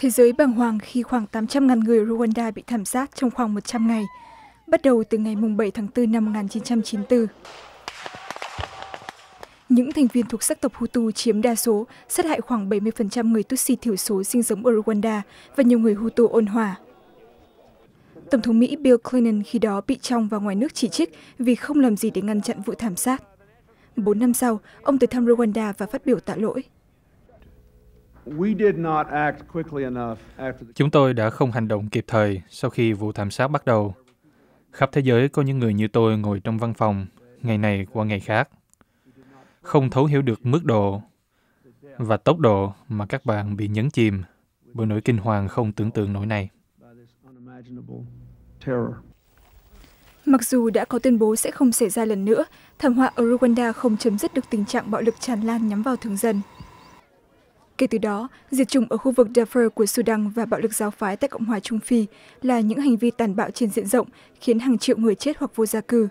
Thế giới bàng hoàng khi khoảng 800 ngàn người Rwanda bị thảm sát trong khoảng 100 ngày, bắt đầu từ ngày 7 tháng 4 năm 1994. Những thành viên thuộc sắc tộc Hutu chiếm đa số, sát hại khoảng 70% người Tutsi thiểu số sinh sống ở Rwanda và nhiều người Hutu ôn hòa. Tổng thống Mỹ Bill Clinton khi đó bị trong và ngoài nước chỉ trích vì không làm gì để ngăn chặn vụ thảm sát. Bốn năm sau, ông tới thăm Rwanda và phát biểu tạ lỗi. Chúng tôi đã không hành động kịp thời sau khi vụ thảm sát bắt đầu. Khắp thế giới có những người như tôi ngồi trong văn phòng, ngày này qua ngày khác. Không thấu hiểu được mức độ và tốc độ mà các bạn bị nhấn chìm bởi nỗi kinh hoàng không tưởng tượng nổi này. Mặc dù đã có tuyên bố sẽ không xảy ra lần nữa, thảm họa ở Rwanda không chấm dứt được tình trạng bạo lực tràn lan nhắm vào thường dân kể từ đó diệt chủng ở khu vực Darfur của Sudan và bạo lực giáo phái tại cộng hòa trung phi là những hành vi tàn bạo trên diện rộng khiến hàng triệu người chết hoặc vô gia cư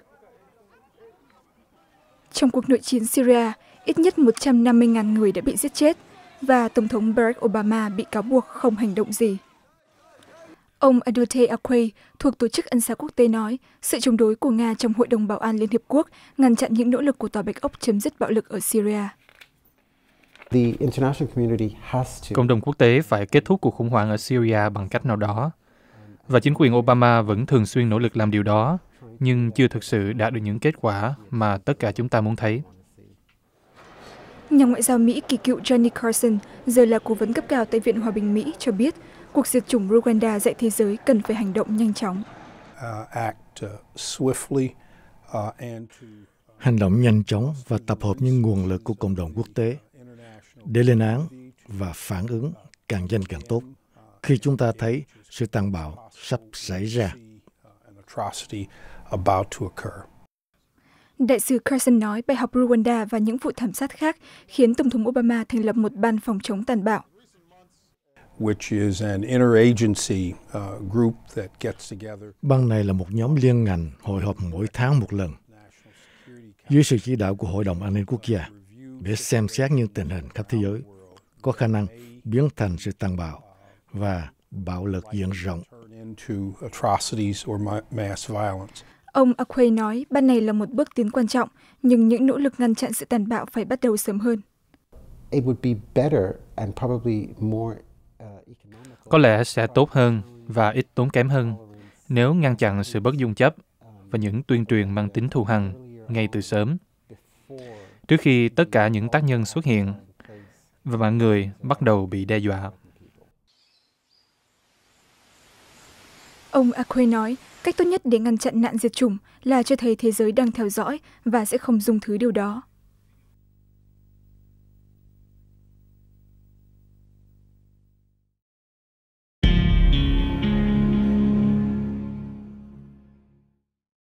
trong cuộc nội chiến syria ít nhất 150.000 người đã bị giết chết và tổng thống Barack Obama bị cáo buộc không hành động gì ông a đu thê thuộc tổ chức ân xá quốc tế nói sự chống đối của nga trong hội đồng bảo an liên hiệp quốc ngăn chặn những nỗ lực của tòa bạch ốc chấm dứt bạo lực ở syria Cộng đồng quốc tế phải kết thúc cuộc khủng hoảng ở Syria bằng cách nào đó. Và chính quyền Obama vẫn thường xuyên nỗ lực làm điều đó, nhưng chưa thực sự đạt được những kết quả mà tất cả chúng ta muốn thấy. Nhà ngoại giao Mỹ kỳ cựu Johnny Carson, giờ là cố vấn cấp cao tại Viện Hòa bình Mỹ, cho biết cuộc diệt chủng Rwanda dạy thế giới cần phải hành động nhanh chóng. Uh, uh, uh, hành động nhanh chóng và tập hợp những nguồn lực của cộng đồng quốc tế để lên án và phản ứng càng nhanh càng tốt khi chúng ta thấy sự tàn bạo sắp xảy ra. Đại sứ Carson nói bài học Rwanda và những vụ thảm sát khác khiến Tổng thống Obama thành lập một ban phòng chống tàn bạo. Uh, ban này là một nhóm liên ngành hội họp mỗi tháng một lần dưới sự chỉ đạo của Hội đồng An ninh Quốc gia để xem xét những tình hình khắp thế giới có khả năng biến thành sự tàn bạo và bạo lực diện rộng. Ông Aquay nói ban này là một bước tiến quan trọng, nhưng những nỗ lực ngăn chặn sự tàn bạo phải bắt đầu sớm hơn. Uh, có lẽ sẽ tốt hơn và ít tốn kém hơn nếu ngăn chặn sự bất dung chấp và những tuyên truyền mang tính thù hằn ngay từ sớm trước khi tất cả những tác nhân xuất hiện và mọi người bắt đầu bị đe dọa. Ông Akwe nói, cách tốt nhất để ngăn chặn nạn diệt chủng là cho thấy thế giới đang theo dõi và sẽ không dung thứ điều đó.